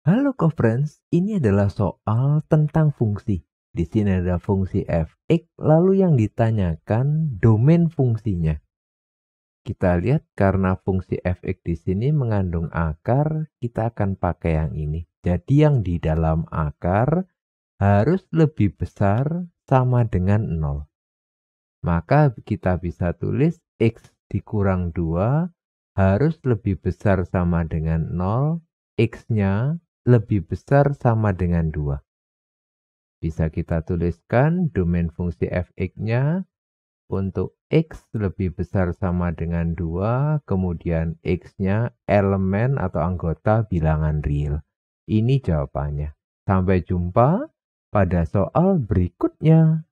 Halo co-friends, ini adalah soal tentang fungsi. Di sini ada fungsi fx, lalu yang ditanyakan domain fungsinya. Kita lihat karena fungsi fx di sini mengandung akar, kita akan pakai yang ini. Jadi yang di dalam akar harus lebih besar sama dengan 0. Maka kita bisa tulis x dikurang 2 harus lebih besar sama dengan 0, x-nya lebih besar sama dengan 2. Bisa kita tuliskan domain fungsi fx-nya untuk x lebih besar sama dengan 2, kemudian x-nya elemen atau anggota bilangan real. Ini jawabannya. Sampai jumpa pada soal berikutnya.